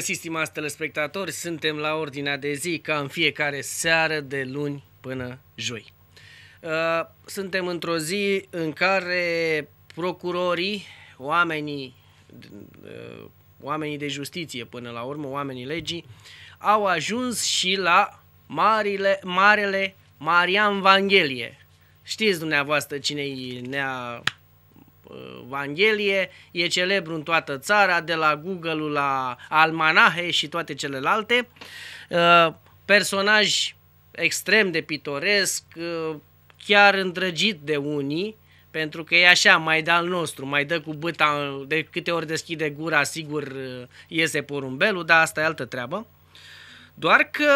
găsit, stimați telespectatori! Suntem la ordinea de zi, ca în fiecare seară, de luni până joi. Uh, suntem într-o zi în care procurorii, oamenii, uh, oamenii de justiție până la urmă, oamenii legii, au ajuns și la marile, marele Marian Vanghelie. Știți dumneavoastră cine ne-a Evanghelie, e celebru în toată țara, de la Google-ul la Almanahe și toate celelalte. Uh, personaj extrem de pitoresc, uh, chiar îndrăgit de unii, pentru că e așa, mai de al nostru, mai dă cu băta, de câte ori deschide gura, sigur uh, iese porumbelul, dar asta e altă treabă. Doar că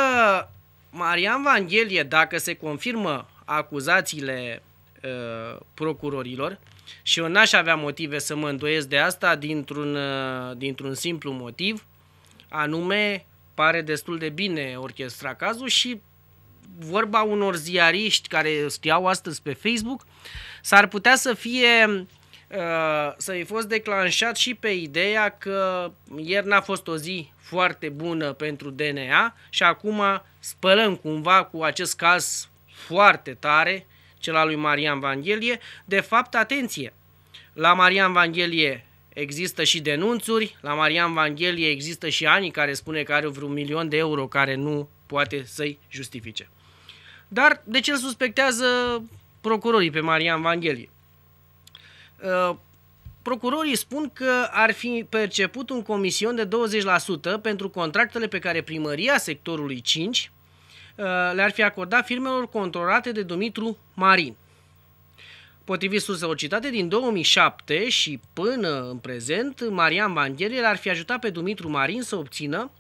Marian Vanghelie, dacă se confirmă acuzațiile uh, procurorilor, și eu n-aș avea motive să mă îndoiesc de asta dintr-un, uh, dintr-un simplu motiv, anume pare destul de bine orchestra cazul și vorba unor ziariști care știau astăzi pe Facebook, s-ar putea să fie uh, să i fost declanșat și pe ideea că ieri n-a fost o zi foarte bună pentru DNA și acum spălăm cumva cu acest caz foarte tare cel al lui Marian Vanghelie. De fapt, atenție, la Marian Vanghelie există și denunțuri, la Marian Vanghelie există și ani care spune că are vreun milion de euro care nu poate să-i justifice. Dar de ce îl suspectează procurorii pe Marian Vanghelie? Uh, procurorii spun că ar fi perceput un comision de 20% pentru contractele pe care primăria sectorului 5 Uh, le-ar fi acordat firmelor controlate de Dumitru Marin. Potrivit surselor citate, din 2007 și până în prezent, Marian Vanghelie l-ar fi ajutat pe Dumitru Marin să obțină,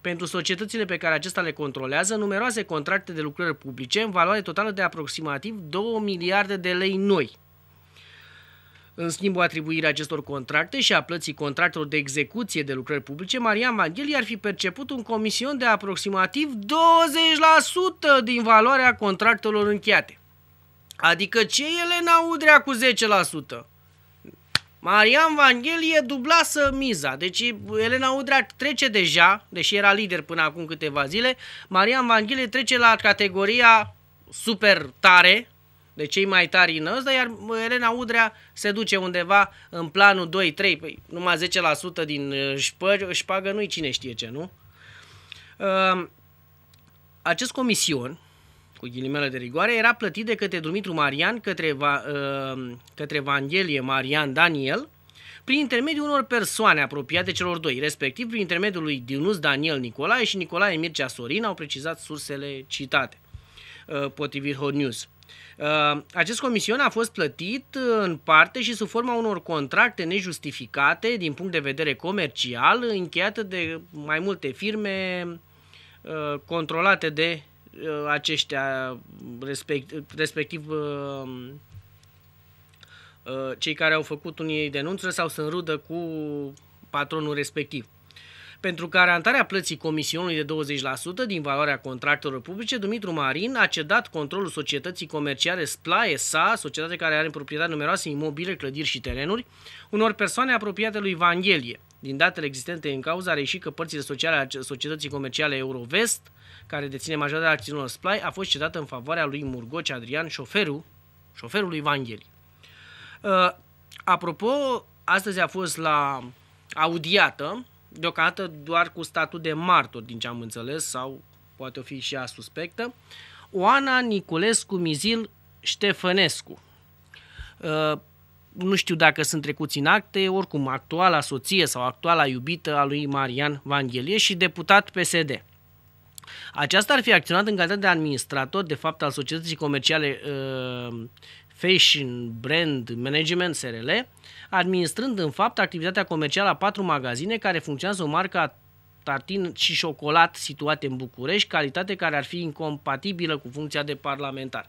pentru societățile pe care acesta le controlează, numeroase contracte de lucrări publice în valoare totală de aproximativ 2 miliarde de lei noi – în schimbul atribuirii acestor contracte și a plății contractelor de execuție de lucrări publice, Marian Maghel ar fi perceput un comision de aproximativ 20% din valoarea contractelor încheiate. Adică ce ele n Udrea cu 10%? Marian Vanghelie dublasă miza. Deci Elena Udrea trece deja, deși era lider până acum câteva zile, Marian Vanghelie trece la categoria super tare, de deci cei mai tari în ăsta, iar Elena Udrea se duce undeva în planul 2-3, păi numai 10% din uh, șpăr, șpagă nu-i cine știe ce, nu? Um, acest comision, cu ghilimele de rigoare, era plătit de către Dumitru Marian, către, um, către Vanghelie Marian Daniel, prin intermediul unor persoane apropiate celor doi, respectiv prin intermediul lui Dinus Daniel Nicolae și Nicolae Mircea Sorin, au precizat sursele citate, uh, potrivit Hot News. Uh, acest comision a fost plătit uh, în parte și sub forma unor contracte nejustificate din punct de vedere comercial, încheiate de mai multe firme uh, controlate de aceștia, respectiv cei care au făcut unii denunțuri sau sunt rudă cu patronul respectiv. Pentru garantarea plății comisionului de 20% din valoarea contractelor publice, Dumitru Marin a cedat controlul societății comerciale SPLA SA, societate care are în proprietate numeroase imobile, clădiri și terenuri, unor persoane apropiate lui Vanghelie. Din datele existente în cauză a reușit că părțile sociale ale societății comerciale Eurovest, care deține majoritatea acțiunilor SPLAI, a fost cedată în favoarea lui Murgoci Adrian, șoferul, șoferul lui Vanghelie. Uh, apropo, astăzi a fost la audiată deocamdată doar cu statut de martor, din ce am înțeles, sau poate o fi și ea suspectă, Oana Niculescu Mizil Ștefănescu. Uh, nu știu dacă sunt trecuți în acte, oricum actuala soție sau actuala iubită a lui Marian Vanghelie și deputat PSD. Aceasta ar fi acționat în calitate de administrator, de fapt, al societății comerciale uh, fashion, brand, management, SRL, administrând în fapt activitatea comercială a patru magazine care funcționează o marcă tartin și șocolat situate în București, calitate care ar fi incompatibilă cu funcția de parlamentar.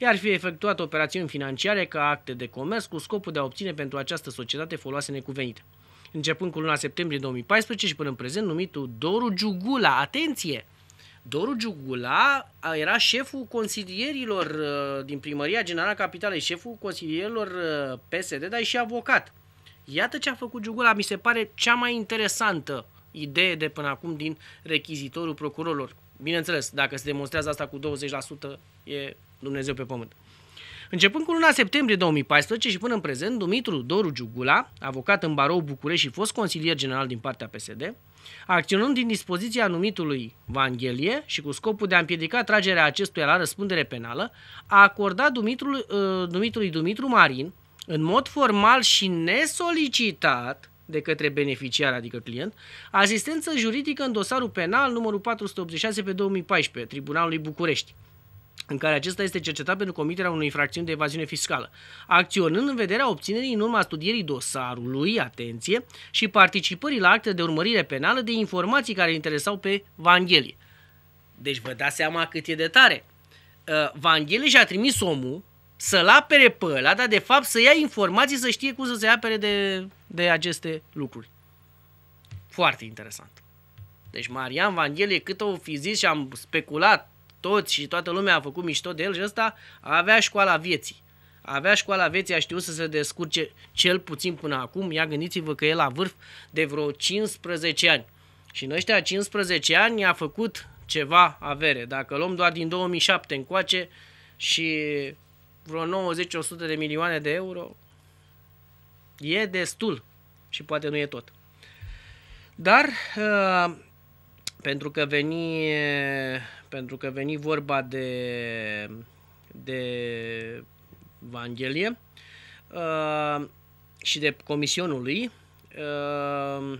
Iar fi efectuat operațiuni financiare ca acte de comerț cu scopul de a obține pentru această societate foloase necuvenite. Începând cu luna septembrie 2014 și până în prezent, numitul Doru Giugula, atenție, Doru Giugula era șeful consilierilor uh, din Primăria Generală Capitalei, șeful consilierilor uh, PSD, dar e și avocat. Iată ce a făcut Giugula, mi se pare cea mai interesantă idee de până acum din rechizitorul procurorilor. Bineînțeles, dacă se demonstrează asta cu 20%, e Dumnezeu pe pământ. Începând cu luna septembrie 2014 și până în prezent, Dumitru Doru Giugula, avocat în barou București și fost consilier general din partea PSD, acționând din dispoziția numitului Vanghelie și cu scopul de a împiedica tragerea acestuia la răspundere penală, a acordat Dumitru uh, Dumitrului Dumitru Marin, în mod formal și nesolicitat, de către beneficiar, adică client, asistență juridică în dosarul penal numărul 486 pe 2014, Tribunalului București, în care acesta este cercetat pentru comiterea unei infracțiuni de evaziune fiscală, acționând în vederea obținerii în urma studierii dosarului, atenție, și participării la acte de urmărire penală de informații care interesau pe Vanghelie. Deci vă dați seama cât e de tare. Uh, Vanghelie și-a trimis omul să-l apere pe ăla, dar de fapt să ia informații să știe cum să se apere de, de aceste lucruri. Foarte interesant. Deci Marian Vanghelie, cât o fi zis și am speculat toți și toată lumea a făcut mișto de el și ăsta avea școala vieții. Avea școala vieții, a știut să se descurce cel puțin până acum. Ia gândiți-vă că el la vârf de vreo 15 ani. Și în ăștia 15 ani a făcut ceva avere. Dacă luăm doar din 2007 încoace și vreo 90-100 de milioane de euro, e destul și poate nu e tot. Dar uh, pentru că veni pentru că veni vorba de, de Evanghelie uh, și de comisionul lui. Uh,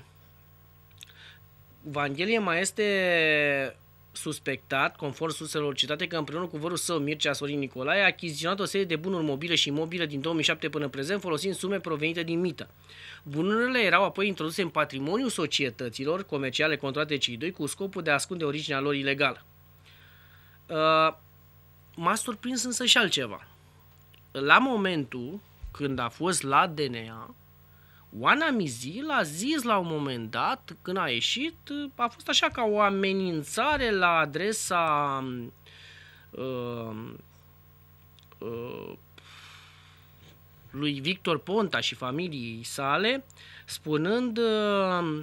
Evanghelie mai este suspectat, conform surselor citate, că împreună cu vărul său Mircea Sorin Nicolae a achiziționat o serie de bunuri mobile și imobile din 2007 până în prezent, folosind sume provenite din mită. Bunurile erau apoi introduse în patrimoniul societăților comerciale controlate cei doi cu scopul de a ascunde originea lor ilegală. Uh, m-a surprins însă și altceva. La momentul când a fost la DNA, Oana Mizil a zis la un moment dat, când a ieșit, a fost așa ca o amenințare la adresa uh, uh, lui Victor Ponta și familiei sale, spunând uh,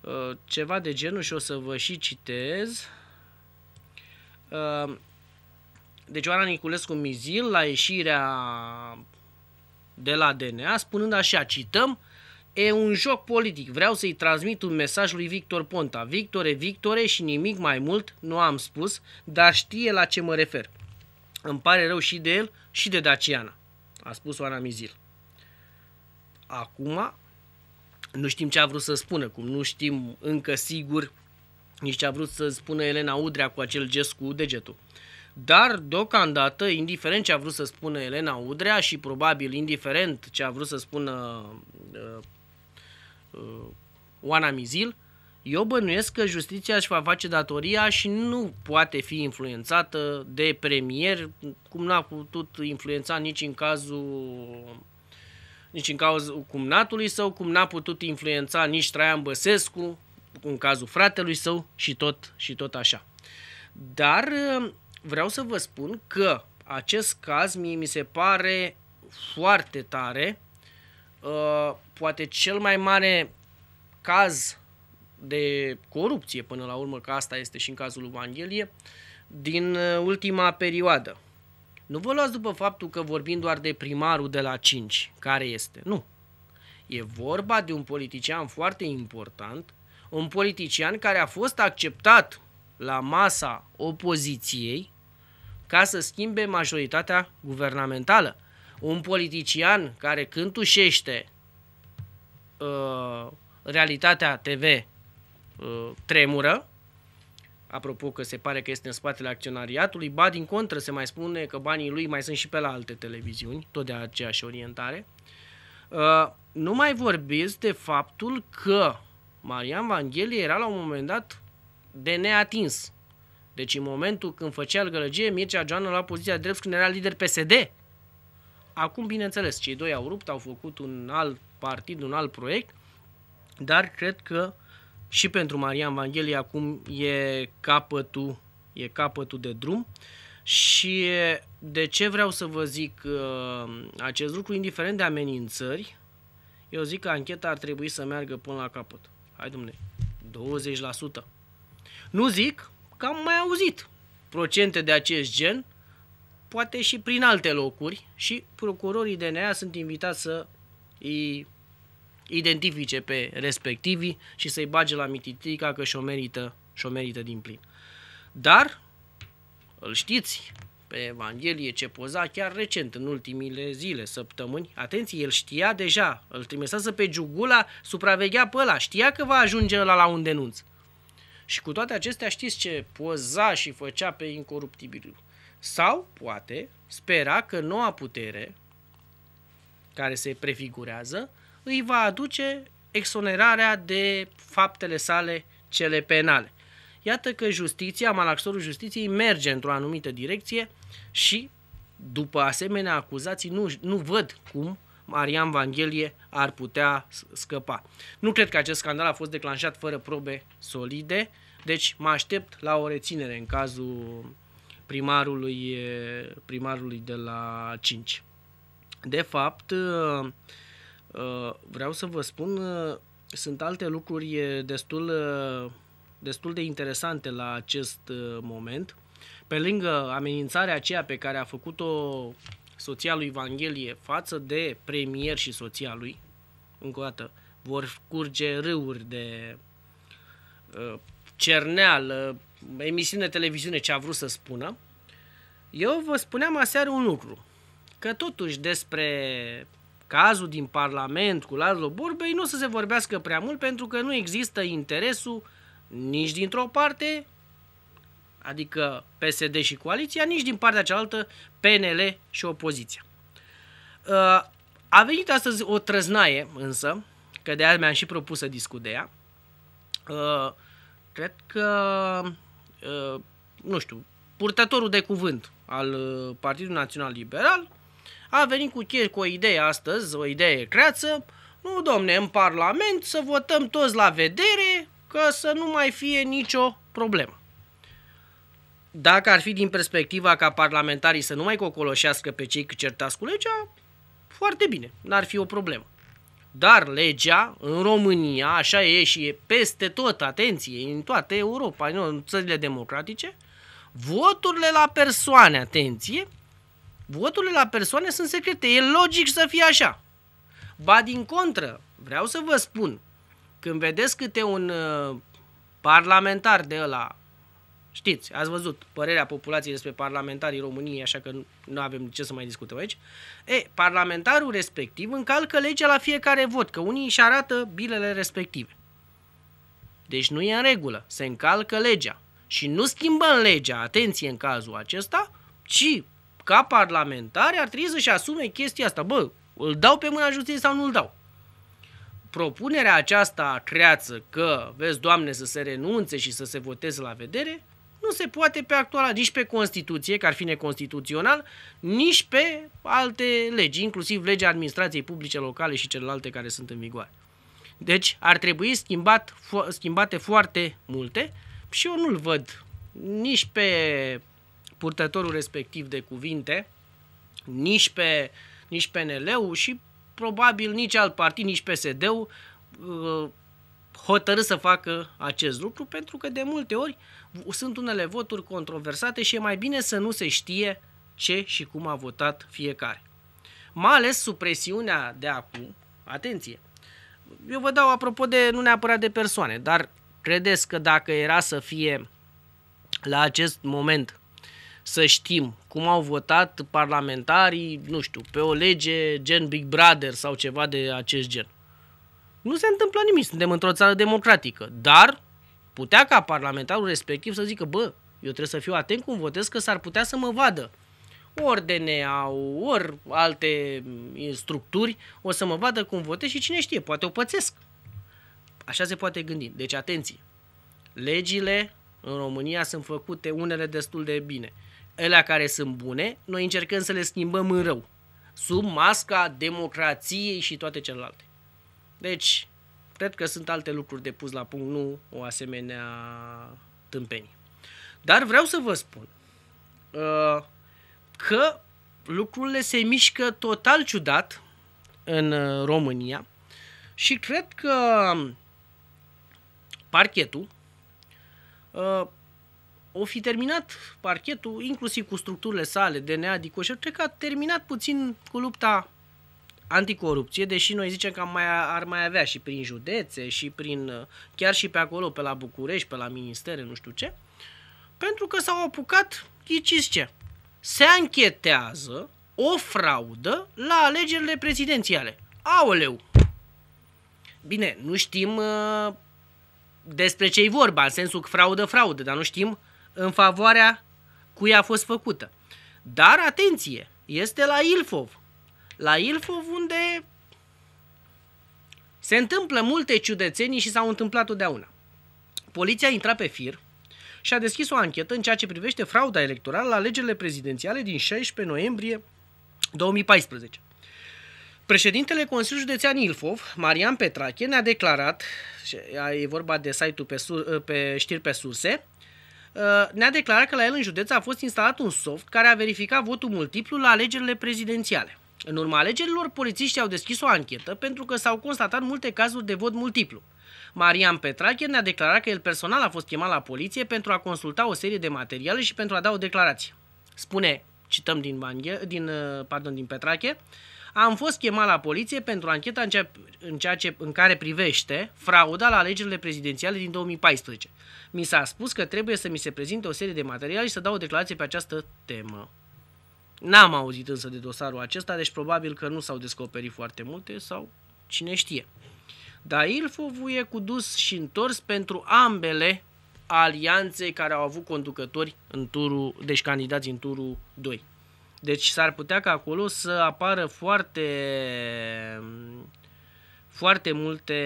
uh, ceva de genul și o să vă și citez. Ehm, deci Oana Niculescu Mizil la ieșirea de la DNA spunând așa, cităm, E un joc politic, vreau să-i transmit un mesaj lui Victor Ponta. Victore, Victore și nimic mai mult nu am spus, dar știe la ce mă refer. Îmi pare rău și de el și de Daciana, a spus Oana Mizil. Acum, nu știm ce a vrut să spună, cum nu știm încă sigur nici ce a vrut să spună Elena Udrea cu acel gest cu degetul. Dar, deocamdată, indiferent ce a vrut să spună Elena Udrea și probabil indiferent ce a vrut să spună uh, uh, uh Oana Mizil, eu bănuiesc că justiția își va face datoria și nu poate fi influențată de premier, cum n-a putut influența nici în cazul nici în cauza cumnatului său, cum n-a putut influența nici Traian Băsescu, în cazul fratelui său și tot, și tot așa. Dar ă, vreau să vă spun că acest caz mie mi se pare foarte tare, ă, poate cel mai mare caz de corupție până la urmă, că asta este și în cazul lui din ă, ultima perioadă. Nu vă luați după faptul că vorbim doar de primarul de la 5, care este. Nu. E vorba de un politician foarte important un politician care a fost acceptat la masa opoziției ca să schimbe majoritatea guvernamentală. Un politician care cântușește uh, realitatea TV uh, tremură, apropo că se pare că este în spatele acționariatului, ba din contră se mai spune că banii lui mai sunt și pe la alte televiziuni, tot de aceeași orientare. Uh, nu mai vorbesc de faptul că Marian Vanghelie era la un moment dat de neatins. Deci în momentul când făcea gălăgie, Mircea Joana la poziția de drept când era lider PSD. Acum, bineînțeles, cei doi au rupt, au făcut un alt partid, un alt proiect, dar cred că și pentru Marian Vanghelie acum e capătul, e capătul de drum. Și de ce vreau să vă zic uh, acest lucru, indiferent de amenințări, eu zic că ancheta ar trebui să meargă până la capăt. Hai domne, 20%. Nu zic că am mai auzit procente de acest gen, poate și prin alte locuri și procurorii DNA sunt invitați să îi identifice pe respectivii și să-i bage la mititica că și-o merită, și-o merită din plin. Dar, îl știți, pe Evanghelie ce poza chiar recent, în ultimile zile, săptămâni. Atenție, el știa deja, îl trimesează pe Giugula, supraveghea pe ăla, știa că va ajunge ăla la un denunț. Și cu toate acestea știți ce poza și făcea pe incoruptibil. Sau, poate, spera că noua putere care se prefigurează îi va aduce exonerarea de faptele sale cele penale iată că justiția, malaxorul justiției merge într-o anumită direcție și după asemenea acuzații nu, nu văd cum Marian Vanghelie ar putea scăpa. Nu cred că acest scandal a fost declanșat fără probe solide, deci mă aștept la o reținere în cazul primarului, primarului de la 5. De fapt, uh, uh, vreau să vă spun, uh, sunt alte lucruri destul destul de interesante la acest uh, moment. Pe lângă amenințarea aceea pe care a făcut-o soția lui Evanghelie față de premier și soția lui, încă o dată, vor curge râuri de uh, cerneală, emisiune de televiziune ce a vrut să spună, eu vă spuneam aseară un lucru, că totuși despre cazul din Parlament cu Lazlo Borbei nu o să se vorbească prea mult pentru că nu există interesul nici dintr-o parte, adică PSD și coaliția, nici din partea cealaltă PNL și opoziția. Uh, a venit astăzi o trăznaie, însă, că de aia mi-am și propus să discut de ea. Uh, cred că, uh, nu știu, purtătorul de cuvânt al Partidului Național Liberal a venit cu, cu o idee astăzi, o idee creață, nu, domne, în Parlament să votăm toți la vedere ca să nu mai fie nicio problemă. Dacă ar fi din perspectiva ca parlamentarii să nu mai cocoloșească pe cei certați cu legea, foarte bine, n-ar fi o problemă. Dar legea în România, așa e și e peste tot, atenție, în toată Europa, nu, în țările democratice, voturile la persoane, atenție, voturile la persoane sunt secrete, e logic să fie așa. Ba din contră, vreau să vă spun când vedeți câte un uh, parlamentar de ăla, știți, ați văzut părerea populației despre parlamentarii României, așa că nu avem ce să mai discutăm aici, e, parlamentarul respectiv încalcă legea la fiecare vot, că unii își arată bilele respective. Deci nu e în regulă, se încalcă legea. Și nu schimbăm legea, atenție în cazul acesta, ci ca parlamentari ar trebui să-și asume chestia asta. Bă, îl dau pe mâna justiției sau nu îl dau? propunerea aceasta creață că, vezi, Doamne, să se renunțe și să se voteze la vedere, nu se poate pe actuala, nici pe Constituție, că ar fi neconstituțional, nici pe alte legi, inclusiv legea administrației publice locale și celelalte care sunt în vigoare. Deci ar trebui schimbat, fo- schimbate foarte multe și eu nu-l văd nici pe purtătorul respectiv de cuvinte, nici pe nici PNL-ul și probabil nici alt partid, nici PSD-ul uh, hotărât să facă acest lucru, pentru că de multe ori sunt unele voturi controversate și e mai bine să nu se știe ce și cum a votat fiecare. Mai ales sub presiunea de acum, atenție, eu vă dau apropo de, nu neapărat de persoane, dar credeți că dacă era să fie la acest moment să știm cum au votat parlamentarii, nu știu, pe o lege gen Big Brother sau ceva de acest gen. Nu se întâmplă nimic, suntem într-o țară democratică, dar putea ca parlamentarul respectiv să zică, bă, eu trebuie să fiu atent cum votez, că s-ar putea să mă vadă ori DNA, ori alte mm, structuri, o să mă vadă cum votez și cine știe, poate o pățesc. Așa se poate gândi. Deci, atenție! Legile în România sunt făcute unele destul de bine alea care sunt bune, noi încercăm să le schimbăm în rău, sub masca democrației și toate celelalte. Deci, cred că sunt alte lucruri de pus la punct, nu o asemenea tâmpenie. Dar vreau să vă spun uh, că lucrurile se mișcă total ciudat în uh, România și cred că um, parchetul uh, o fi terminat parchetul, inclusiv cu structurile sale, DNA, Dicoșer, cred că a terminat puțin cu lupta anticorupție, deși noi zicem că mai, ar mai avea și prin județe și prin, chiar și pe acolo, pe la București, pe la ministere, nu știu ce, pentru că s-au apucat, ghiciți ce, se anchetează o fraudă la alegerile prezidențiale. Aoleu! Bine, nu știm uh, despre ce-i vorba, în sensul că fraudă, fraudă, dar nu știm în favoarea cui a fost făcută. Dar atenție, este la Ilfov. La Ilfov unde se întâmplă multe ciudățenii și s-au întâmplat odeauna. Poliția a intrat pe fir și a deschis o anchetă în ceea ce privește frauda electorală la alegerile prezidențiale din 16 noiembrie 2014. Președintele Consiliului Județean Ilfov, Marian Petrache, ne-a declarat, e vorba de site-ul pe, pe știri pe surse, Uh, ne-a declarat că la el în județ a fost instalat un soft care a verificat votul multiplu la alegerile prezidențiale. În urma alegerilor, polițiștii au deschis o anchetă pentru că s-au constatat multe cazuri de vot multiplu. Marian Petrache ne-a declarat că el personal a fost chemat la poliție pentru a consulta o serie de materiale și pentru a da o declarație. Spune, cităm din, Banghe, din, uh, pardon, din Petrache, am fost chemat la poliție pentru ancheta în, ceea, în, ceea ce, în care privește frauda la alegerile prezidențiale din 2014. Mi s-a spus că trebuie să mi se prezinte o serie de materiale și să dau o declarație pe această temă. N-am auzit însă de dosarul acesta, deci probabil că nu s-au descoperit foarte multe sau cine știe. Dar Ilfovu e cu dus și întors pentru ambele alianțe care au avut conducători în turul, deci candidați în turul 2. Deci s-ar putea ca acolo să apară foarte, foarte multe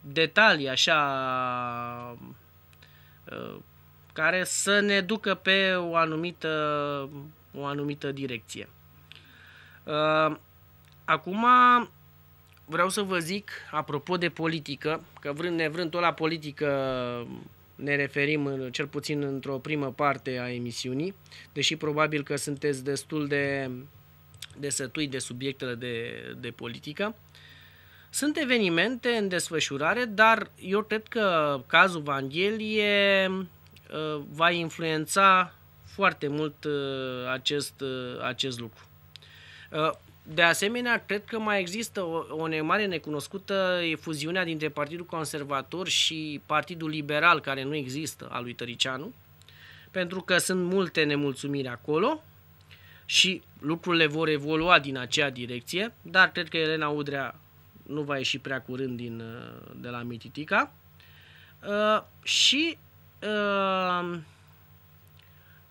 detalii așa Uh, care să ne ducă pe o anumită, o anumită direcție. Uh, acum vreau să vă zic, apropo de politică, că vrând nevrând tot la politică ne referim în, cel puțin într-o primă parte a emisiunii, deși probabil că sunteți destul de de sătui de subiectele de, de politică. Sunt evenimente în desfășurare, dar eu cred că cazul Vanghelie uh, va influența foarte mult uh, acest, uh, acest lucru. De asemenea, cred că mai există o, o mare necunoscută e fuziunea dintre Partidul Conservator și Partidul Liberal, care nu există, al lui Tăricianu, pentru că sunt multe nemulțumiri acolo și lucrurile vor evolua din acea direcție, dar cred că Elena Udrea nu va ieși prea curând din, uh, de la Mititica. Uh, și uh,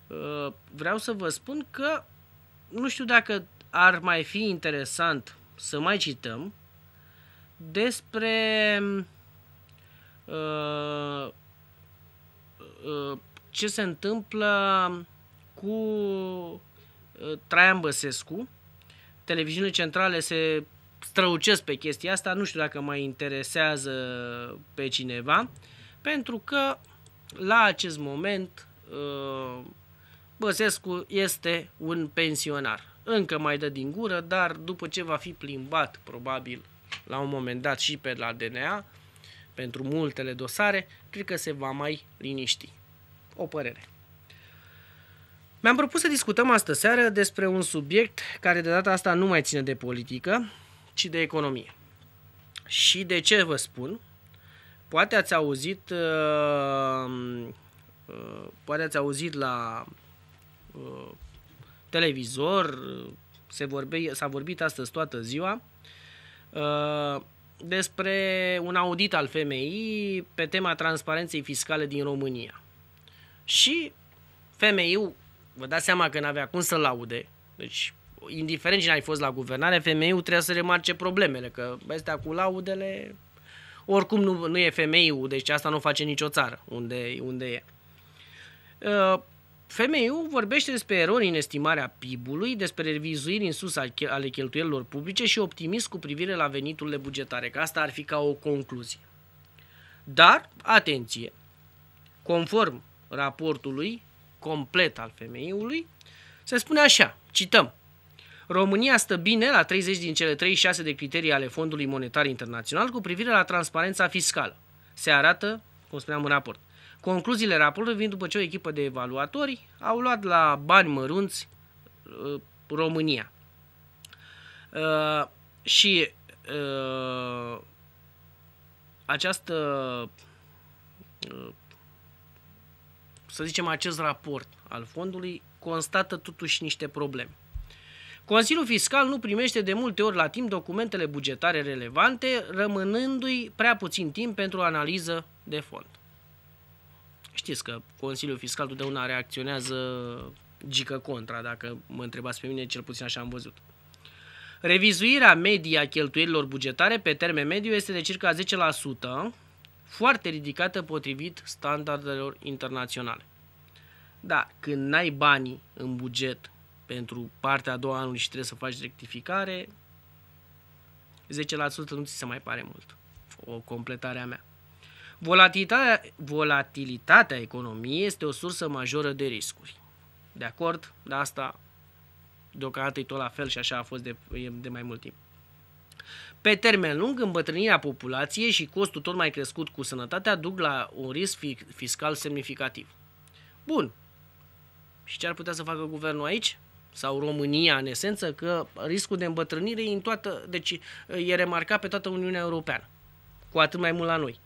uh, vreau să vă spun că nu știu dacă ar mai fi interesant să mai cităm despre uh, uh, ce se întâmplă cu uh, Traian Băsescu. Televiziunile centrale se strălucesc pe chestia asta, nu știu dacă mai interesează pe cineva, pentru că la acest moment uh, Băsescu este un pensionar. Încă mai dă din gură, dar după ce va fi plimbat, probabil, la un moment dat și pe la DNA, pentru multele dosare, cred că se va mai liniști. O părere. Mi-am propus să discutăm astă seară despre un subiect care de data asta nu mai ține de politică, ci de economie. Și de ce vă spun? Poate ați auzit, uh, uh, poate ați auzit la uh, televizor, se vorbe, s-a vorbit astăzi toată ziua despre un audit al FMI pe tema transparenței fiscale din România. Și FMI-ul, vă dați seama că n-avea cum să laude, deci indiferent cine ai fost la guvernare, femeiul trebuie să remarce problemele, că astea cu laudele, oricum nu, nu e femeiul, deci asta nu face nicio țară unde, unde e. Uh, femeiul vorbește despre erori în estimarea PIB-ului, despre revizuiri în sus ale cheltuielilor publice și optimist cu privire la veniturile bugetare, că asta ar fi ca o concluzie. Dar, atenție, conform raportului complet al femeiului, se spune așa, cităm, România stă bine la 30 din cele 36 de criterii ale Fondului Monetar Internațional cu privire la transparența fiscală. Se arată, cum spuneam în raport. Concluziile raportului vin după ce o echipă de evaluatori au luat la bani mărunți uh, România. Uh, și uh, această uh, să zicem acest raport al fondului constată totuși niște probleme. Consiliul Fiscal nu primește de multe ori la timp documentele bugetare relevante, rămânându-i prea puțin timp pentru analiză de fond. Știți că Consiliul Fiscal totdeauna reacționează gică contra, dacă mă întrebați pe mine, cel puțin așa am văzut. Revizuirea medie a cheltuielilor bugetare pe termen mediu este de circa 10%, foarte ridicată potrivit standardelor internaționale. Da, când n-ai banii în buget pentru partea a doua anului și trebuie să faci rectificare, 10% nu ți se mai pare mult. O completare a mea. Volatilitatea, volatilitatea economiei este o sursă majoră de riscuri. De acord? De asta deocamdată e tot la fel și așa a fost de, de mai mult timp. Pe termen lung, îmbătrânirea populației și costul tot mai crescut cu sănătatea duc la un risc fiscal semnificativ. Bun. Și ce ar putea să facă guvernul aici? sau România, în esență, că riscul de îmbătrânire e în toată, deci e remarcat pe toată Uniunea Europeană, cu atât mai mult la noi.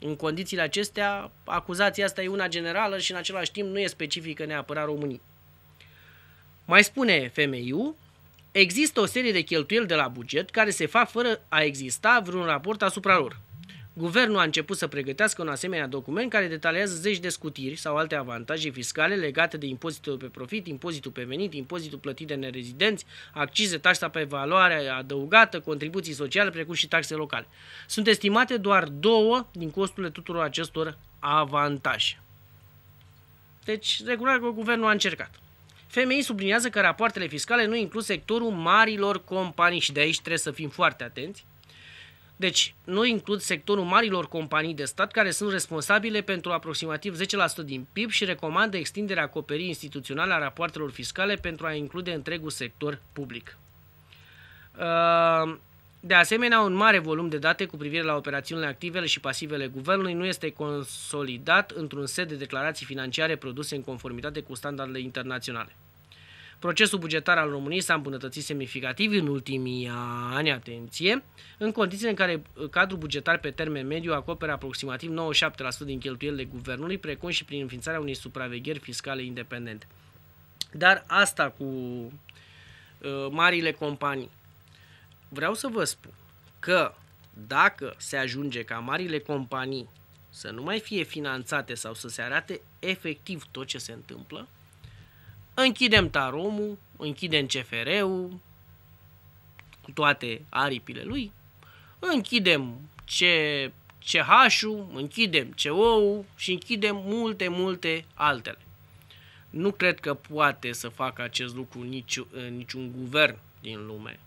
În condițiile acestea, acuzația asta e una generală și în același timp nu e specifică neapărat României. Mai spune FMIU, există o serie de cheltuieli de la buget care se fac fără a exista vreun raport asupra lor. Guvernul a început să pregătească un asemenea document care detaliază zeci de scutiri sau alte avantaje fiscale legate de impozitul pe profit, impozitul pe venit, impozitul plătit de nerezidenți, accize, taxa pe valoare adăugată, contribuții sociale, precum și taxe locale. Sunt estimate doar două din costurile tuturor acestor avantaje. Deci, regulat că guvernul a încercat. FMI subliniază că rapoartele fiscale nu includ sectorul marilor companii și de aici trebuie să fim foarte atenți, deci, nu includ sectorul marilor companii de stat care sunt responsabile pentru aproximativ 10% din PIB și recomandă extinderea acoperii instituționale a rapoartelor fiscale pentru a include întregul sector public. Uh, de asemenea, un mare volum de date cu privire la operațiunile activele și pasivele guvernului nu este consolidat într-un set de declarații financiare produse în conformitate cu standardele internaționale. Procesul bugetar al României s-a îmbunătățit semnificativ în ultimii ani, atenție, în condițiile în care uh, cadrul bugetar pe termen mediu acoperă aproximativ 97% din cheltuielile guvernului, precum și prin înființarea unei supravegheri fiscale independente. Dar asta cu uh, marile companii. Vreau să vă spun că dacă se ajunge ca marile companii să nu mai fie finanțate sau să se arate efectiv tot ce se întâmplă, Închidem taromul, închidem CFR-ul cu toate aripile lui, închidem ce CH-ul, închidem CO-ul și închidem multe, multe altele. Nu cred că poate să facă acest lucru nici, niciun guvern din lume,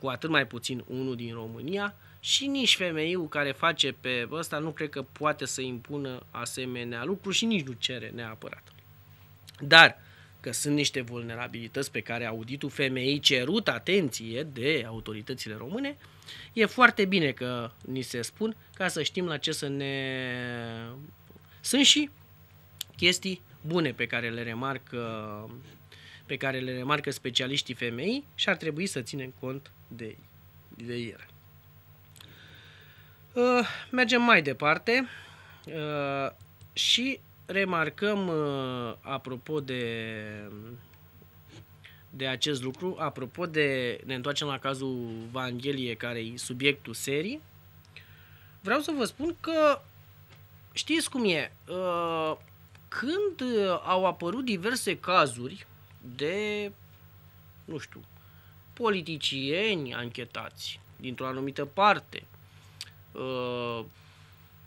cu atât mai puțin unul din România și nici femeiul care face pe ăsta nu cred că poate să impună asemenea lucru și nici nu cere neapărat. Dar că sunt niște vulnerabilități pe care auditul femeii cerut atenție de autoritățile române, e foarte bine că ni se spun ca să știm la ce să ne... Sunt și chestii bune pe care le remarcă, pe care le remarcă specialiștii femei și ar trebui să ținem cont de, de ele. Uh, mergem mai departe uh, și remarcăm, uh, apropo de, de acest lucru, apropo de, ne întoarcem la cazul Vanghelie, care e subiectul serii, vreau să vă spun că știți cum e, uh, când uh, au apărut diverse cazuri de, nu știu, politicieni anchetați dintr-o anumită parte,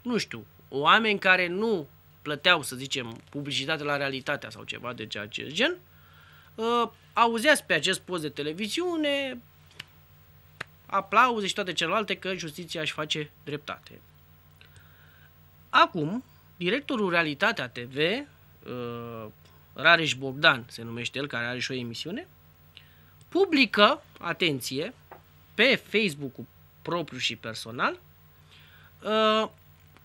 nu știu, oameni care nu plăteau, să zicem, publicitate la realitatea sau ceva de ce gen, uh, auzeați pe acest post de televiziune aplauze și toate celelalte că justiția își face dreptate. Acum, directorul Realitatea TV, uh, Rareș Bogdan se numește el, care are și o emisiune, publică, atenție, pe Facebook-ul propriu și personal, uh,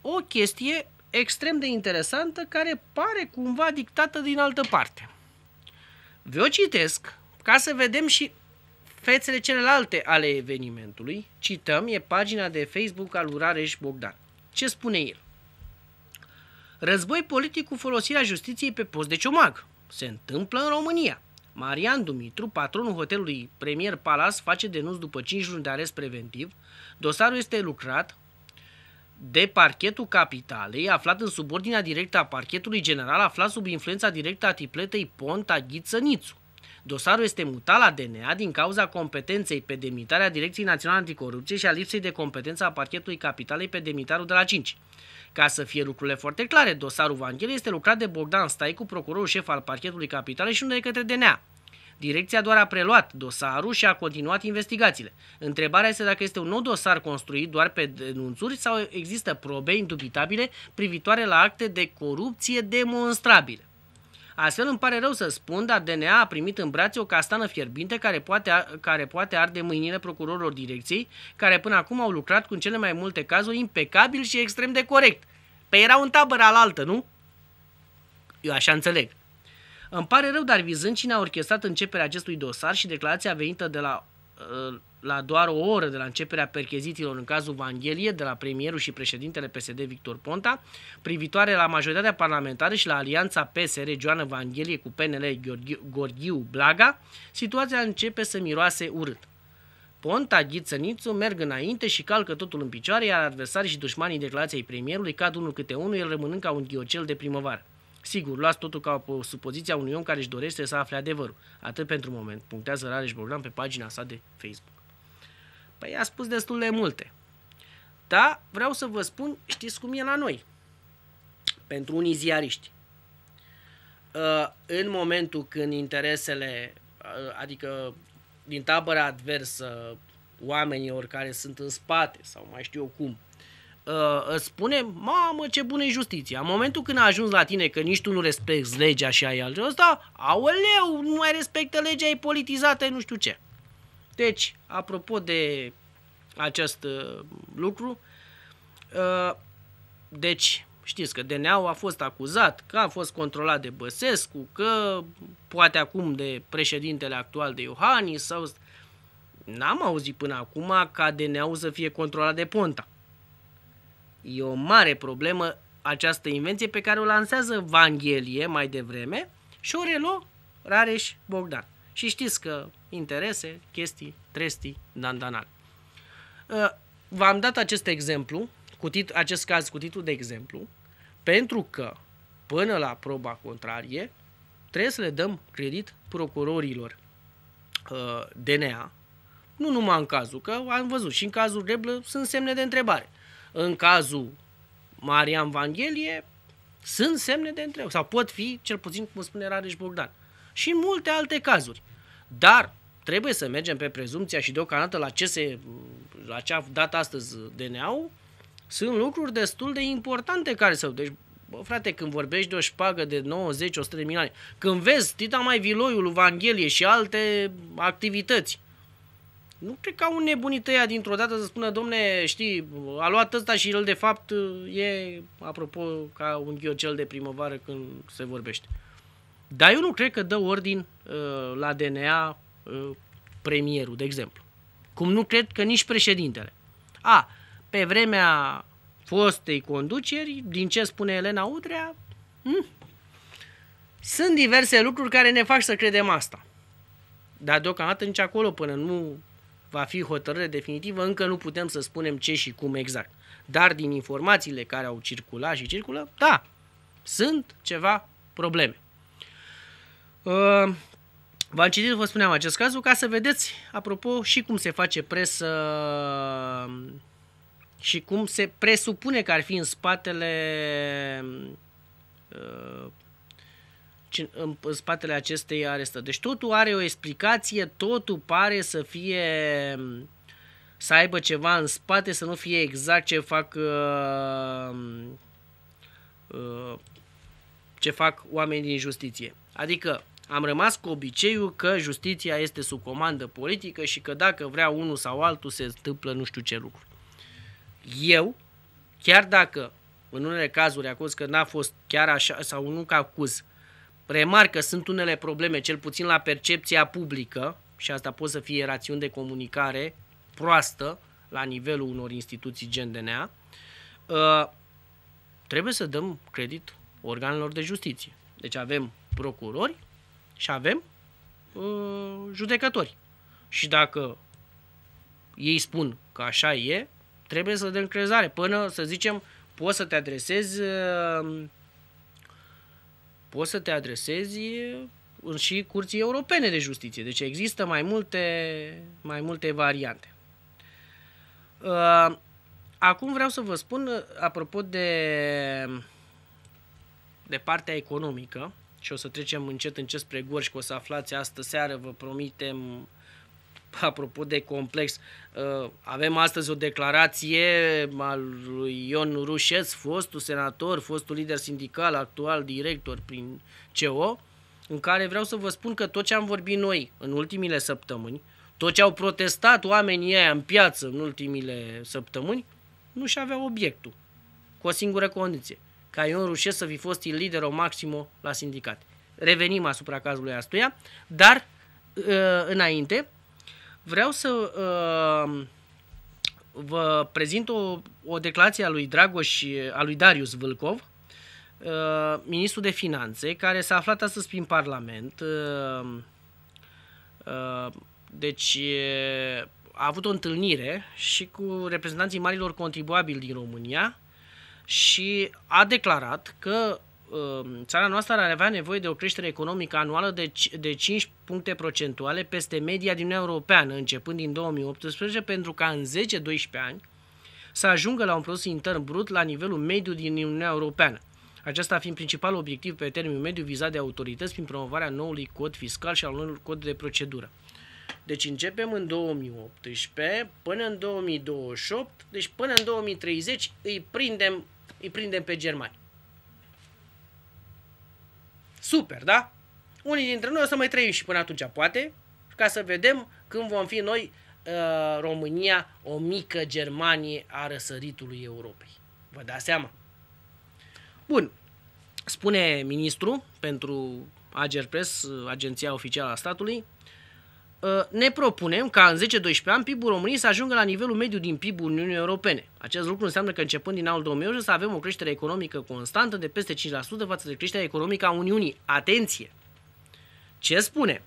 o chestie extrem de interesantă care pare cumva dictată din altă parte. Vă citesc ca să vedem și fețele celelalte ale evenimentului. Cităm, e pagina de Facebook al Urareș Bogdan. Ce spune el? Război politic cu folosirea justiției pe post de ciomag. Se întâmplă în România. Marian Dumitru, patronul hotelului Premier Palace, face denunț după 5 luni de arest preventiv. Dosarul este lucrat, de parchetul capitalei, aflat în subordinea directă a parchetului general, aflat sub influența directă a tipletei Ponta Ghițănițu. Dosarul este mutat la DNA din cauza competenței pe demitarea Direcției Naționale Anticorupție și a lipsei de competență a parchetului capitalei pe demitarul de la 5. Ca să fie lucrurile foarte clare, dosarul Vanghelie este lucrat de Bogdan Staicu, procurorul șef al parchetului capitalei și nu de către DNA. Direcția doar a preluat dosarul și a continuat investigațiile. Întrebarea este dacă este un nou dosar construit doar pe denunțuri sau există probe indubitabile privitoare la acte de corupție demonstrabile. Astfel îmi pare rău să spun, dar DNA a primit în brațe o castană fierbinte care poate, care poate arde mâinile procurorilor direcției, care până acum au lucrat cu cele mai multe cazuri impecabil și extrem de corect. Pe păi era un tabăr al altă, nu? Eu așa înțeleg. Îmi pare rău, dar vizând cine a orchestrat începerea acestui dosar și declarația venită de la, uh, la doar o oră de la începerea perchezitilor în cazul Vanghelie de la premierul și președintele PSD Victor Ponta, privitoare la majoritatea parlamentară și la alianța PSR Joana Vanghelie cu PNL Gorghiu Blaga, situația începe să miroase urât. Ponta, Nițu merg înainte și calcă totul în picioare, iar adversarii și dușmanii declarației premierului cad unul câte unul, el rămânând ca un ghiocel de primăvară. Sigur, luați totul ca o supoziția unui om care își dorește să afle adevărul. Atât pentru moment, punctează Rareș Bogdan pe pagina sa de Facebook. Păi a spus destul de multe. Da, vreau să vă spun, știți cum e la noi. Pentru unii ziariști. Uh, în momentul când interesele, uh, adică din tabăra adversă, oamenilor care sunt în spate sau mai știu eu cum, uh, spune, mamă, ce bună e justiția. În momentul când a ajuns la tine că nici tu nu respecti legea și ai altul ăsta, aoleu, nu mai respectă legea, e politizată, nu știu ce. Deci, apropo de acest uh, lucru, uh, deci știți că dna a fost acuzat că a fost controlat de Băsescu, că poate acum de președintele actual de Iohannis sau... N-am auzit până acum ca DNA-ul să fie controlat de Ponta. E o mare problemă această invenție pe care o lansează Vanghelie mai devreme și o relu Rareș Bogdan. Și știți că interese, chestii, trestii, dandanal. Ă, v-am dat acest exemplu, cu tit- acest caz cu titlul de exemplu, pentru că până la proba contrarie trebuie să le dăm credit procurorilor ă, DNA, nu numai în cazul, că am văzut și în cazul Reblă sunt semne de întrebare în cazul Marian Vanghelie, sunt semne de întrebare sau pot fi, cel puțin cum spune Rareș Bogdan. Și în multe alte cazuri. Dar trebuie să mergem pe prezumția și deocamdată la ce, se, la ce a dat astăzi DNA-ul, sunt lucruri destul de importante care să... Deci, bă, frate, când vorbești de o șpagă de 90-100 de milioane, când vezi Tita mai Viloiul, Evanghelie și alte activități nu cred că au nebunit ăia dintr-o dată să spună, domne, știi, a luat ăsta și el de fapt e, apropo, ca un ghiocel de primăvară când se vorbește. Dar eu nu cred că dă ordin uh, la DNA uh, premierul, de exemplu. Cum nu cred că nici președintele. A, pe vremea fostei conduceri, din ce spune Elena Udrea, hmm, sunt diverse lucruri care ne fac să credem asta. Dar deocamdată nici acolo, până nu va fi hotărâre definitivă, încă nu putem să spunem ce și cum exact. Dar din informațiile care au circulat și circulă, da, sunt ceva probleme. Uh, V-am citit, vă spuneam, acest cazul ca să vedeți, apropo, și cum se face presă și cum se presupune că ar fi în spatele uh, în spatele acestei arestă. Deci totul are o explicație, totul pare să fie să aibă ceva în spate, să nu fie exact ce fac uh, uh, ce fac oamenii din justiție. Adică am rămas cu obiceiul că justiția este sub comandă politică și că dacă vrea unul sau altul se întâmplă nu știu ce lucru. Eu, chiar dacă în unele cazuri acuz că n-a fost chiar așa sau nu că acuz, Remarc că sunt unele probleme, cel puțin la percepția publică, și asta pot să fie rațiuni de comunicare proastă la nivelul unor instituții gen DNA, ă, trebuie să dăm credit organelor de justiție. Deci avem procurori și avem ă, judecători. Și dacă ei spun că așa e, trebuie să dăm crezare. Până, să zicem, poți să te adresezi uh, poți să te adresezi uh, și curții europene de justiție. Deci există mai multe, mai multe variante. Uh, acum vreau să vă spun, uh, apropo de, de partea economică, și o să trecem încet încet spre Gorj, că o să aflați astă seară, vă promitem, apropo de complex, uh, avem astăzi o declarație al lui Ion Rușes, fostul senator, fostul lider sindical, actual director prin CO, în care vreau să vă spun că tot ce am vorbit noi în ultimile săptămâni, tot ce au protestat oamenii ăia în piață în ultimile săptămâni, nu și avea obiectul. Cu o singură condiție. Ca Ion Rușes să fi fost liderul maximo la sindicat. Revenim asupra cazului astuia, dar uh, înainte Vreau să uh, vă prezint o, o declarație a lui Dragoș, a lui Darius Vâlcov, uh, ministru de finanțe, care s-a aflat astăzi prin Parlament. Uh, uh, deci uh, a avut o întâlnire și cu reprezentanții marilor contribuabili din România și a declarat că Um, țara noastră ar avea nevoie de o creștere economică anuală de, de 5 puncte procentuale peste media din Uniunea Europeană, începând din 2018, pentru ca în 10-12 ani să ajungă la un produs intern brut la nivelul mediu din Uniunea Europeană. Acesta fiind principalul obiectiv pe termen mediu vizat de autorități prin promovarea noului cod fiscal și al unui cod de procedură. Deci începem în 2018 până în 2028, deci până în 2030 îi prindem, îi prindem pe germani. Super, da? Unii dintre noi o să mai trăim și până atunci, poate, ca să vedem când vom fi noi uh, România, o mică Germanie a răsăritului Europei. Vă dați seama? Bun. Spune ministru pentru Agerpres, uh, agenția oficială a statului, Uh, ne propunem ca în 10-12 ani PIB-ul României să ajungă la nivelul mediu din PIB-ul Uniunii Europene. Acest lucru înseamnă că începând din anul 2018 să avem o creștere economică constantă de peste 5% față de creșterea economică a Uniunii. Atenție! Ce spune?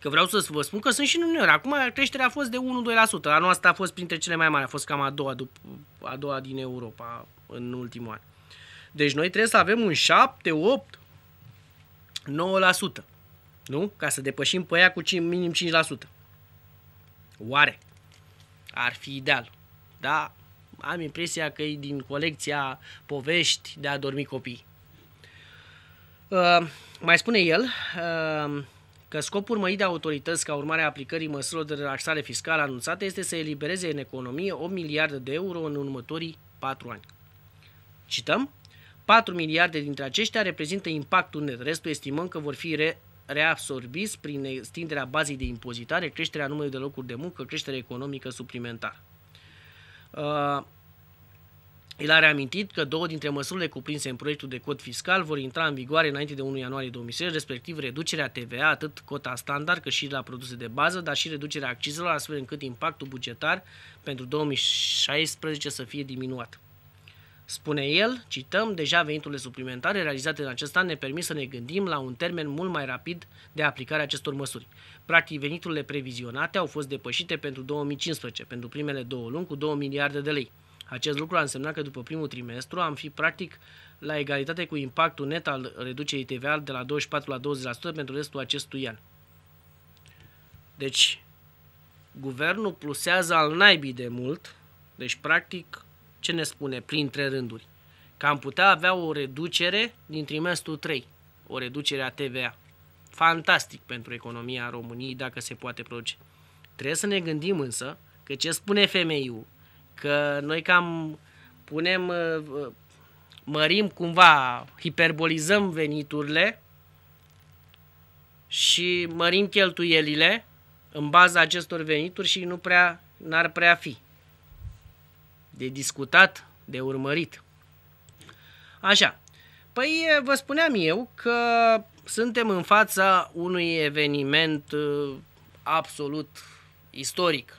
Că vreau să vă spun că sunt și în Uniunea Uniune. Acum creșterea a fost de 1-2%. Anul asta a fost printre cele mai mari. A fost cam a doua, după, a doua din Europa în ultimul an. Deci noi trebuie să avem un 7, 8, 9%. Nu? Ca să depășim pe ea cu minim 5%. Oare? Ar fi ideal. Da, am impresia că e din colecția povești de a dormi copii. Uh, mai spune el uh, că scopul urmărit de autorități ca urmare a aplicării măsurilor de relaxare fiscală anunțate este să elibereze în economie 8 miliarde de euro în următorii 4 ani. Cităm? 4 miliarde dintre aceștia reprezintă impactul net, restul estimăm că vor fi re- reabsorbiți prin extinderea bazei de impozitare, creșterea numărului de locuri de muncă, creștere economică suplimentară. Uh, el a reamintit că două dintre măsurile cuprinse în proiectul de cod fiscal vor intra în vigoare înainte de 1 ianuarie 2016, respectiv reducerea TVA, atât cota standard cât și la produse de bază, dar și reducerea accizelor, astfel încât impactul bugetar pentru 2016 să fie diminuat. Spune el, cităm, deja veniturile suplimentare realizate în acest an ne permit să ne gândim la un termen mult mai rapid de aplicare a acestor măsuri. Practic, veniturile previzionate au fost depășite pentru 2015, pentru primele două luni, cu 2 miliarde de lei. Acest lucru a însemnat că după primul trimestru am fi practic la egalitate cu impactul net al reducerii TVA de la 24 la 20% pentru restul acestui an. Deci, guvernul plusează al naibii de mult, deci practic ce ne spune printre rânduri? Că am putea avea o reducere din trimestrul 3, o reducere a TVA. Fantastic pentru economia României dacă se poate produce. Trebuie să ne gândim însă că ce spune FMI-ul, că noi cam punem, uh, uh, mărim cumva, hiperbolizăm veniturile și mărim cheltuielile în baza acestor venituri și nu prea, n-ar prea fi de discutat, de urmărit. Așa, păi vă spuneam eu că suntem în fața unui eveniment uh, absolut istoric.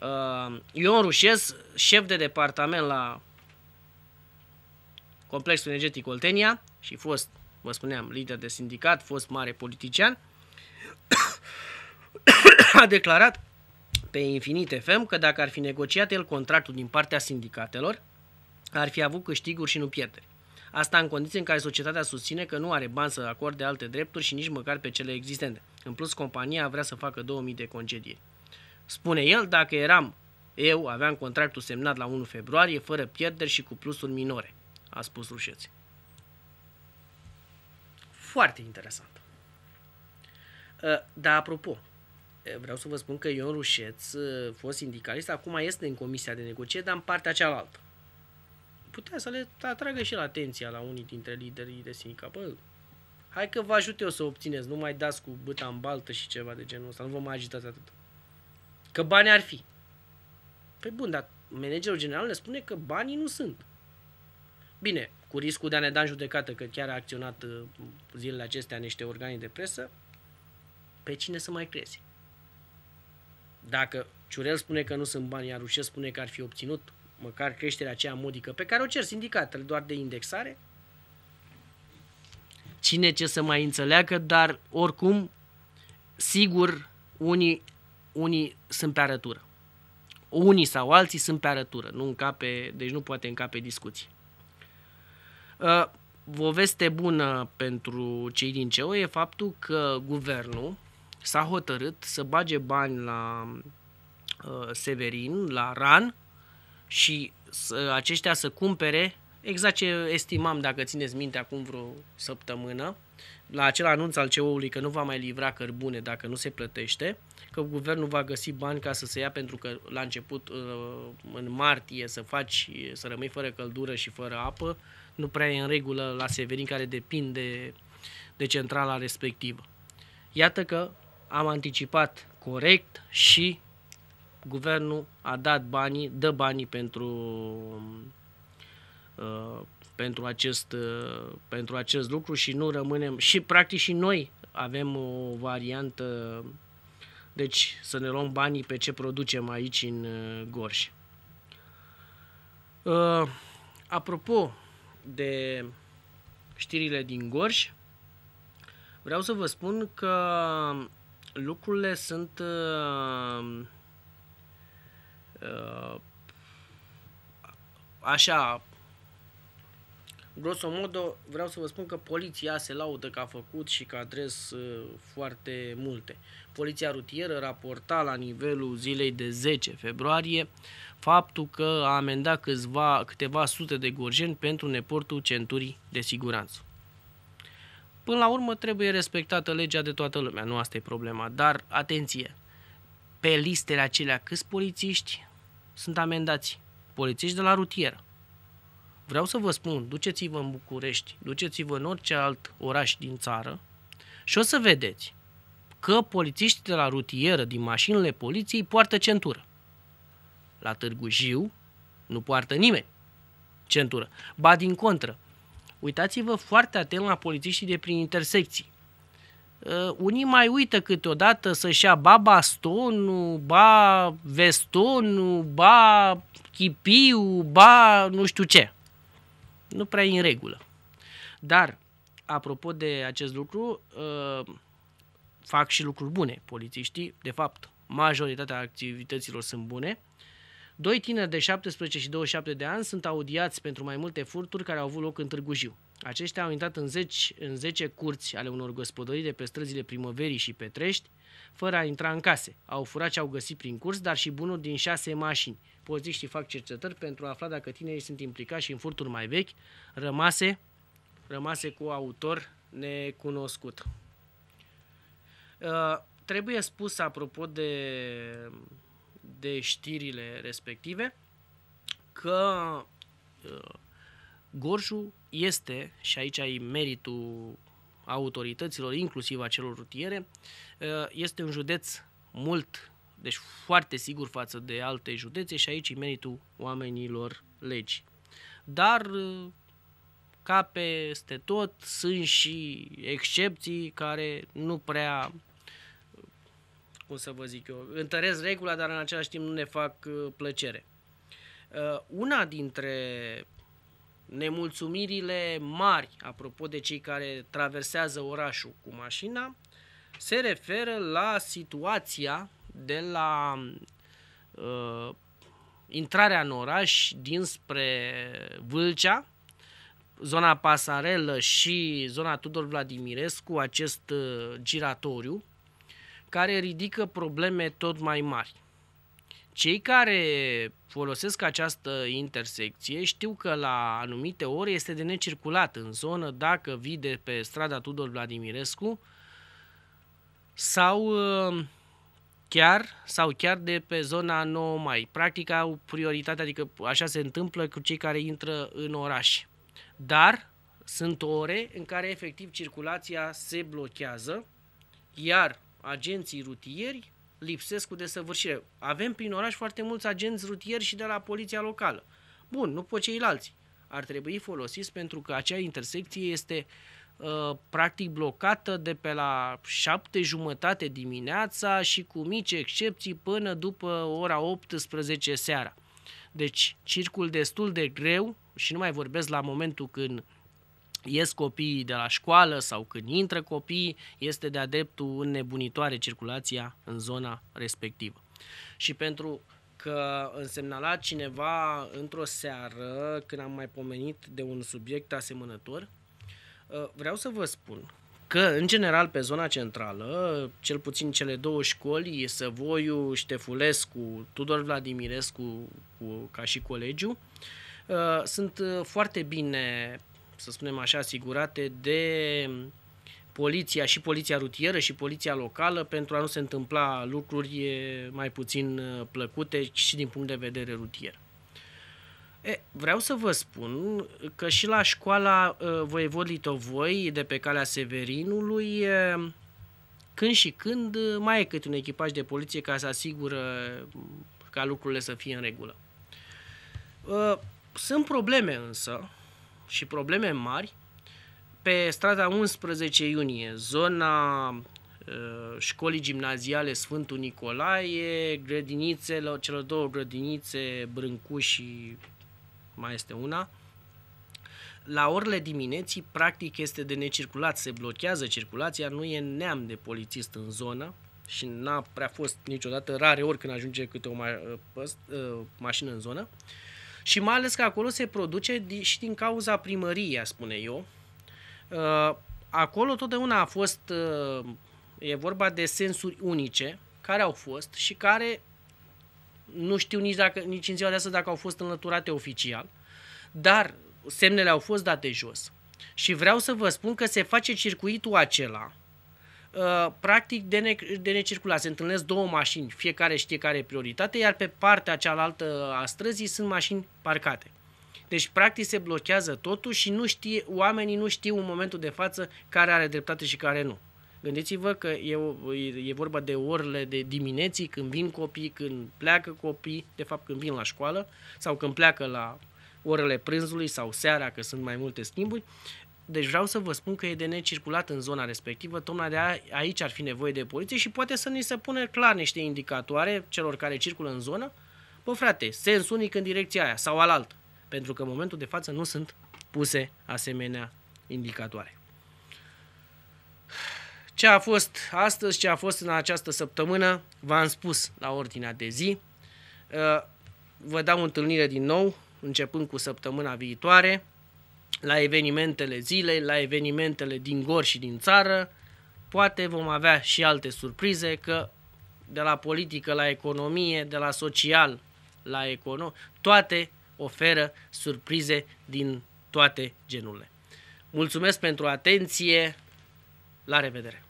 Uh, Ion Rușes, șef de departament la Complexul Energetic Oltenia și fost, vă spuneam, lider de sindicat, fost mare politician, a declarat pe Infinite FM că dacă ar fi negociat el contractul din partea sindicatelor, ar fi avut câștiguri și nu pierderi. Asta în condiții în care societatea susține că nu are bani să acorde alte drepturi și nici măcar pe cele existente. În plus, compania vrea să facă 2000 de concedieri. Spune el, dacă eram eu, aveam contractul semnat la 1 februarie, fără pierderi și cu plusuri minore, a spus Rușeț. Foarte interesant. Ă, dar apropo, Eh, vreau să vă spun că Ion Rușeț, eh, fost sindicalist, acum este în comisia de negociere, dar în partea cealaltă. Putea să le atragă și la atenția la unii dintre liderii de sindicat. Bă, hai că vă ajut eu să obțineți, nu mai dați cu băta în baltă și ceva de genul ăsta, nu vă mai agitați atât. Că bani ar fi. Păi bun, dar managerul general ne spune că banii nu sunt. Bine, cu riscul de a ne da în judecată, că chiar a acționat eh, zilele acestea niște organe de presă, pe cine să mai crezi? Dacă Ciurel spune că nu sunt bani, iar Rușel spune că ar fi obținut măcar creșterea aceea modică pe care o cer sindicatele doar de indexare, cine ce să mai înțeleagă, dar oricum, sigur, unii, unii sunt pe arătură. Unii sau alții sunt pe arătură, nu încape, deci nu poate încape discuții. Ă, o veste bună pentru cei din CEO e faptul că guvernul, s-a hotărât să bage bani la uh, Severin, la RAN și să, aceștia să cumpere exact ce estimam, dacă țineți minte, acum vreo săptămână, la acel anunț al CEO-ului că nu va mai livra cărbune dacă nu se plătește, că guvernul va găsi bani ca să se ia pentru că la început, uh, în martie, să faci, să rămâi fără căldură și fără apă, nu prea e în regulă la Severin care depinde de centrala respectivă. Iată că am anticipat corect și guvernul a dat banii, dă banii pentru, uh, pentru, acest, uh, pentru acest lucru și nu rămânem. Și practic și noi avem o variantă, deci să ne luăm banii pe ce producem aici în uh, Gorj. Uh, apropo de știrile din Gorj, vreau să vă spun că lucrurile sunt uh, uh, așa grosomodo vreau să vă spun că poliția se laudă că a făcut și că adres uh, foarte multe. Poliția rutieră raporta la nivelul zilei de 10 februarie faptul că a amendat câțiva, câteva sute de gorjeni pentru neportul centurii de siguranță. Până la urmă trebuie respectată legea de toată lumea, nu asta e problema. Dar, atenție, pe listele acelea câți polițiști sunt amendați? Polițiști de la rutieră. Vreau să vă spun, duceți-vă în București, duceți-vă în orice alt oraș din țară și o să vedeți că polițiștii de la rutieră din mașinile poliției poartă centură. La Târgu Jiu nu poartă nimeni centură. Ba din contră, uitați-vă foarte atent la polițiștii de prin intersecții. Uh, unii mai uită câteodată să-și ia ba bastonul, ba vestonul, ba chipiu, ba nu știu ce. Nu prea e în regulă. Dar, apropo de acest lucru, uh, fac și lucruri bune polițiștii. De fapt, majoritatea activităților sunt bune. Uh, Doi tineri de 17 și 27 de ani sunt audiați pentru mai multe furturi care au avut loc în Târgu Jiu. Aceștia au intrat în 10, în 10 curți ale unor gospodării de pe străzile Primăverii și Petrești, fără a intra în case. Au furat ce au găsit prin curs, dar și bunuri din șase mașini. Poziștii fac cercetări pentru a afla dacă tinerii sunt implicați și în furturi mai vechi, rămase, rămase cu autor necunoscut. Uh, trebuie spus, apropo de de știrile respective că uh, Gorju este, și aici ai meritul autorităților, inclusiv a celor rutiere, uh, este un județ mult, deci foarte sigur față de alte județe și aici e meritul oamenilor legi. Dar uh, ca peste tot sunt și excepții care nu prea cum să vă zic eu, întăresc regula, dar în același timp nu ne fac uh, plăcere. Uh, una dintre nemulțumirile mari, apropo de cei care traversează orașul cu mașina, se referă la situația de la uh, intrarea în oraș dinspre Vâlcea, zona Pasarelă și zona Tudor Vladimirescu, acest uh, giratoriu, care ridică probleme tot mai mari. Cei care folosesc această intersecție știu că la anumite ore este de necirculat în zonă dacă vii de pe strada Tudor Vladimirescu sau ă, chiar sau chiar de pe zona 9 mai. Practic au prioritate, adică așa se întâmplă cu cei care intră în oraș. Dar sunt ore în care efectiv circulația se blochează, iar agenții rutieri lipsesc cu desăvârșire. Avem prin oraș foarte mulți agenți rutieri și de la poliția locală. Bun, nu pe ceilalți. Ar trebui folosiți pentru că acea intersecție este uh, practic blocată de pe la șapte jumătate dimineața și cu mici excepții până după ora 18 seara. Deci circul destul de greu și nu mai vorbesc la momentul când uh, ies copiii de la școală sau când intră copiii, este de-a dreptul înnebunitoare circulația în zona respectivă. Și pentru că însemnala cineva într-o seară, când am mai pomenit de un subiect asemănător, ă, vreau să vă spun că, în general, pe zona centrală, cel puțin cele două școli, Săvoiu, Ștefulescu, Tudor Vladimirescu, cu, ca și colegiu, ă, sunt foarte bine să spunem așa, asigurate de poliția și poliția rutieră și poliția locală pentru a nu se întâmpla lucruri mai puțin plăcute și din punct de vedere rutier. E, vreau să vă spun că și la școala Voievod Litovoi de pe calea Severinului când și când mai e câte un echipaj de poliție ca să asigură ca lucrurile să fie în regulă. Sunt probleme însă și probleme mari, pe strada 11 iunie, zona uh, școlii gimnaziale Sfântul Nicolae, grădinițele, celor două grădinițe, Brâncu și mai este una, la orele dimineții, practic, este de necirculat, se blochează circulația, nu e neam de polițist în zonă și n-a prea fost niciodată, rare ori când ajunge câte o ma- păst, uh, mașină în zonă. Uh, și mai ales că acolo se produce și din cauza primăriei, spune eu. Uh, acolo totdeauna a fost, uh, e vorba de sensuri unice, care au fost și care nu știu nici, dacă, nici în ziua de astăzi dacă au fost înlăturate oficial, dar semnele au fost date jos. Și vreau să vă spun că se face circuitul acela Uh, practic de, ne, de necirculat. Se întâlnesc două mașini, fiecare știe care e prioritate, iar pe partea cealaltă a străzii sunt mașini parcate. Deci, practic, se blochează totul și nu știe, oamenii nu știu în momentul de față care are dreptate și care nu. Gândiți-vă că e, e vorba de orele de dimineții când vin copii, când pleacă copii, de fapt când vin la școală sau când pleacă la orele prânzului sau seara, că sunt mai multe schimburi. Uh, deci vreau să vă spun că e de necirculat în zona respectivă, tocmai de aici ar fi nevoie de poliție și poate să ni se pune clar niște indicatoare celor care circulă în zonă. Bă, frate, sens unic în direcția aia sau alaltă, pentru că în momentul de față nu sunt puse asemenea indicatoare. Ce a fost astăzi, ce a fost în această săptămână, v-am spus la ordinea de zi. Ă, vă dau întâlnire din nou, începând cu săptămâna viitoare la evenimentele zilei, la evenimentele din gor și din țară. Poate vom avea și alte surprize că de la politică la economie, de la social la econo, toate oferă surprize din toate genurile. Mulțumesc pentru atenție, la revedere!